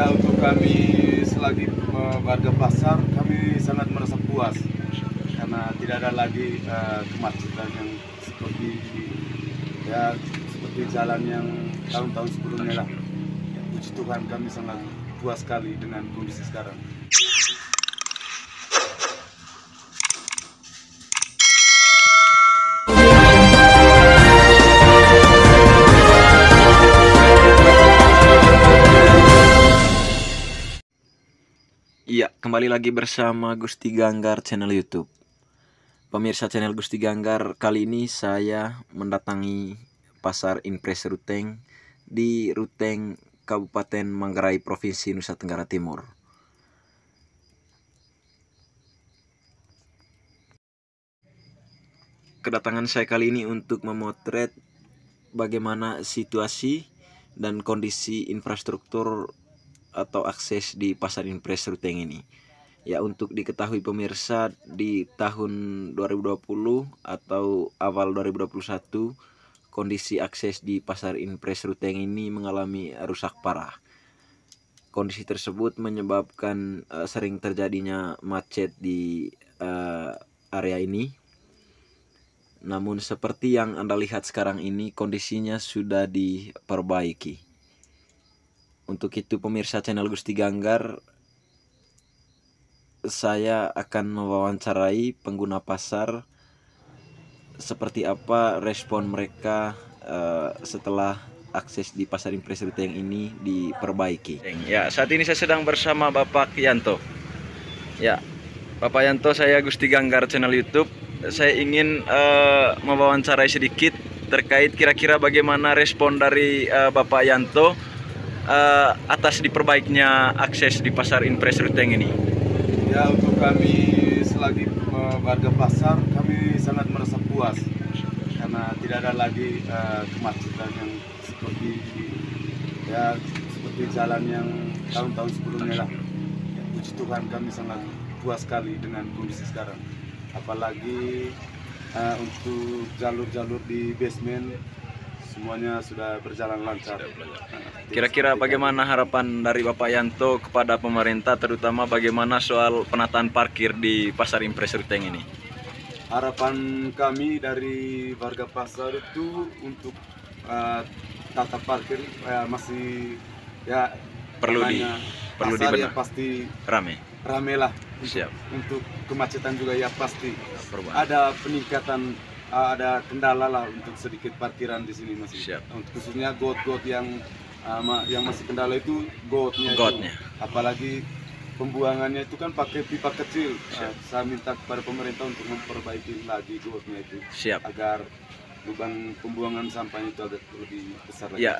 Ya untuk kami selagi eh, warga pasar kami sangat merasa puas karena tidak ada lagi uh, kemacetan yang seperti ya seperti jalan yang tahun-tahun sebelumnya lah. Ya, puji Tuhan kami sangat puas sekali dengan kondisi sekarang. Iya, kembali lagi bersama Gusti Ganggar channel YouTube. Pemirsa channel Gusti Ganggar, kali ini saya mendatangi Pasar Impres Ruteng di Ruteng, Kabupaten Manggarai, Provinsi Nusa Tenggara Timur. Kedatangan saya kali ini untuk memotret bagaimana situasi dan kondisi infrastruktur atau akses di pasar impres Ruteng ini. Ya untuk diketahui pemirsa di tahun 2020 atau awal 2021 kondisi akses di pasar impres Ruteng ini mengalami rusak parah. Kondisi tersebut menyebabkan uh, sering terjadinya macet di uh, area ini. Namun seperti yang Anda lihat sekarang ini kondisinya sudah diperbaiki. Untuk itu pemirsa channel Gusti Ganggar saya akan mewawancarai pengguna pasar seperti apa respon mereka uh, setelah akses di pasar impres retail yang ini diperbaiki. Ya, saat ini saya sedang bersama Bapak Yanto. Ya, Bapak Yanto, saya Gusti Ganggar channel YouTube. Saya ingin uh, mewawancarai sedikit terkait kira-kira bagaimana respon dari uh, Bapak Yanto uh, atas diperbaiknya akses di pasar Impres Ruteng ini? Ya untuk kami selagi uh, warga pasar kami sangat merasa puas karena tidak ada lagi uh, kemacetan yang seperti ya seperti jalan yang tahun-tahun sebelumnya lah. Ya, puji Tuhan kami sangat puas sekali dengan kondisi sekarang. Apalagi uh, untuk jalur-jalur di basement semuanya sudah berjalan lancar. Nah, Kira-kira bagaimana harapan dari Bapak Yanto kepada pemerintah terutama bagaimana soal penataan parkir di Pasar Impres Ruteng ini? Harapan kami dari warga pasar itu untuk uh, tata parkir uh, masih ya perlu di perlu dibenar. Ya pasti rame. Rame Untuk, Untuk kemacetan juga ya pasti. Ada peningkatan ada kendala lah untuk sedikit parkiran di sini masih. Siap. Untuk khususnya got-got yang uh, yang masih kendala itu gotnya. Gotnya. Apalagi pembuangannya itu kan pakai pipa kecil. Uh, saya minta kepada pemerintah untuk memperbaiki lagi gotnya itu. Siap. Agar beban pembuangan sampah itu agak lebih besar lagi ya.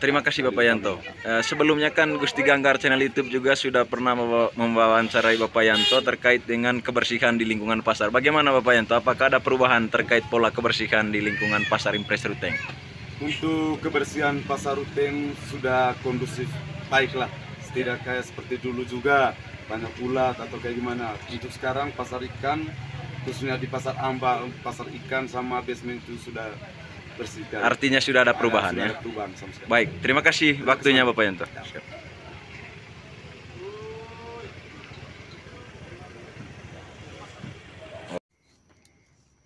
Terima kasih Bapak Yanto. Eh, sebelumnya kan Gusti Ganggar channel YouTube juga sudah pernah membawancarai Bapak Yanto terkait dengan kebersihan di lingkungan pasar. Bagaimana Bapak Yanto? Apakah ada perubahan terkait pola kebersihan di lingkungan pasar Impres Ruteng? Untuk kebersihan pasar Ruteng sudah kondusif baiklah. Tidak kayak seperti dulu juga banyak ulat atau kayak gimana. Untuk sekarang pasar ikan khususnya di pasar Amba, pasar ikan sama basement itu sudah bersihkan. Artinya sudah ada perubahan ya. Ada perubahan sama sekali. Baik, terima kasih terima waktunya Bapak Yanto. Ya.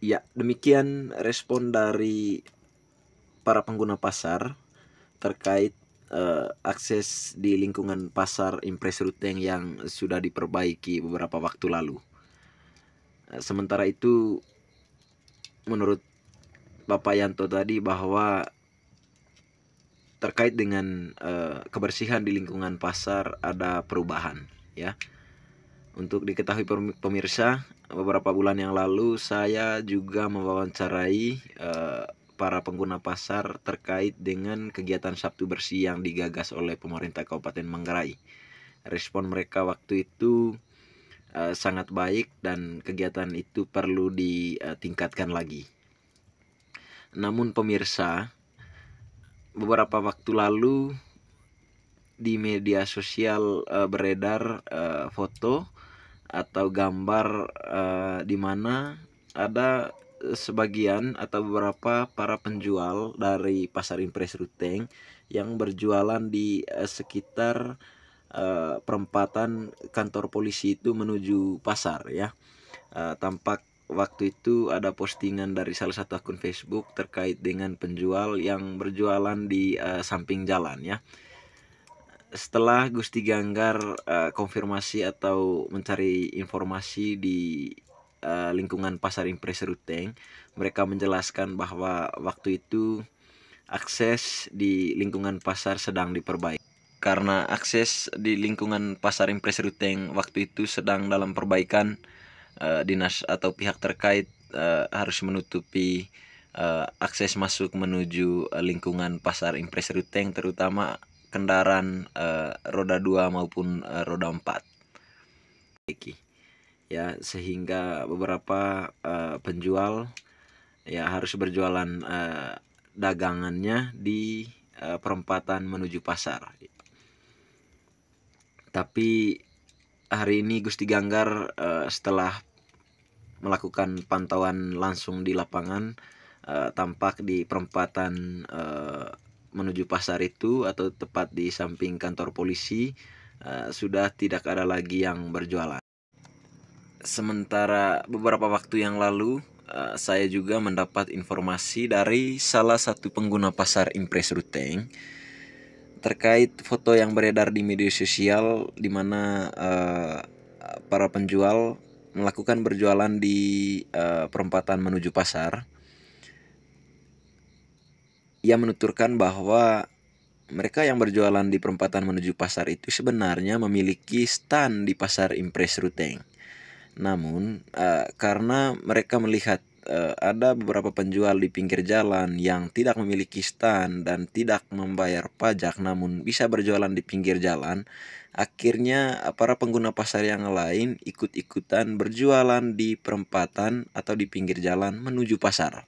Ya, demikian respon dari para pengguna pasar terkait uh, akses di lingkungan pasar Impres Ruteng yang sudah diperbaiki beberapa waktu lalu sementara itu menurut Bapak Yanto tadi bahwa terkait dengan uh, kebersihan di lingkungan pasar ada perubahan ya. Untuk diketahui pemirsa, beberapa bulan yang lalu saya juga mewawancarai uh, para pengguna pasar terkait dengan kegiatan Sabtu Bersih yang digagas oleh pemerintah Kabupaten Manggarai. Respon mereka waktu itu Eh, sangat baik dan kegiatan itu perlu ditingkatkan lagi. Namun pemirsa, beberapa waktu lalu di media sosial uh, beredar uh, foto atau gambar uh, di mana ada sebagian atau beberapa para penjual dari pasar Impres Ruteng yang berjualan di uh, sekitar uh, perempatan kantor polisi itu menuju pasar ya uh, tampak waktu itu ada postingan dari salah satu akun Facebook terkait dengan penjual yang berjualan di uh, samping jalan ya. Setelah Gusti Ganggar uh, konfirmasi atau mencari informasi di uh, lingkungan pasar Impres Ruteng, mereka menjelaskan bahwa waktu itu akses di lingkungan pasar sedang diperbaiki karena akses di lingkungan pasar impres Ruteng waktu itu sedang dalam perbaikan uh, dinas atau pihak terkait uh, harus menutupi uh, akses masuk menuju lingkungan pasar impres Ruteng terutama kendaraan uh, roda 2 maupun uh, roda 4 ya sehingga beberapa uh, penjual ya harus berjualan uh, dagangannya di uh, perempatan menuju pasar tapi hari ini Gusti Ganggar uh, setelah melakukan pantauan langsung di lapangan uh, tampak di perempatan uh, menuju pasar itu atau tepat di samping kantor polisi uh, sudah tidak ada lagi yang berjualan. Sementara beberapa waktu yang lalu saya juga mendapat informasi dari salah satu pengguna pasar Impres Ruteng terkait foto yang beredar di media sosial di mana uh, para penjual melakukan berjualan di uh, perempatan menuju pasar. Ia menuturkan bahwa mereka yang berjualan di perempatan menuju pasar itu sebenarnya memiliki stand di pasar Impres Ruteng. Namun, uh, karena mereka melihat uh, ada beberapa penjual di pinggir jalan yang tidak memiliki stand dan tidak membayar pajak namun bisa berjualan di pinggir jalan, akhirnya para pengguna pasar yang lain ikut-ikutan berjualan di perempatan atau di pinggir jalan menuju pasar.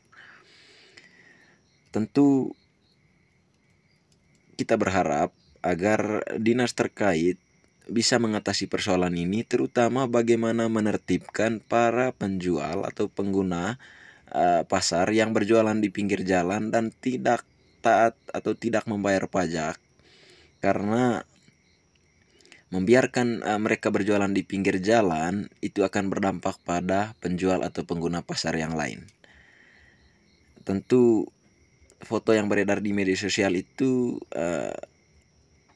Tentu kita berharap agar dinas terkait bisa mengatasi persoalan ini terutama bagaimana menertibkan para penjual atau pengguna uh, pasar yang berjualan di pinggir jalan dan tidak taat atau tidak membayar pajak karena membiarkan uh, mereka berjualan di pinggir jalan itu akan berdampak pada penjual atau pengguna pasar yang lain. Tentu foto yang beredar di media sosial itu uh,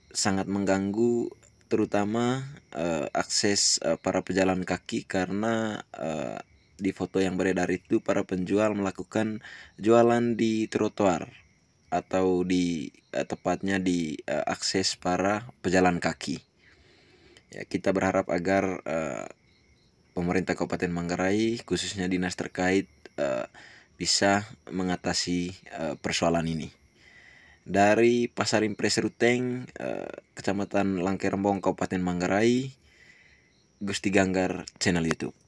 sangat mengganggu terutama uh, akses uh, para pejalan kaki karena uh, di foto yang beredar itu para penjual melakukan jualan di trotoar atau di uh, tepatnya di uh, akses para pejalan kaki. Ya, kita berharap agar uh, pemerintah Kabupaten Manggarai khususnya dinas terkait uh, bisa mengatasi uh, persoalan ini dari Pasar Impres Ruteng, eh, Kecamatan Langkerembong, Kabupaten Manggarai. Gusti Ganggar channel YouTube.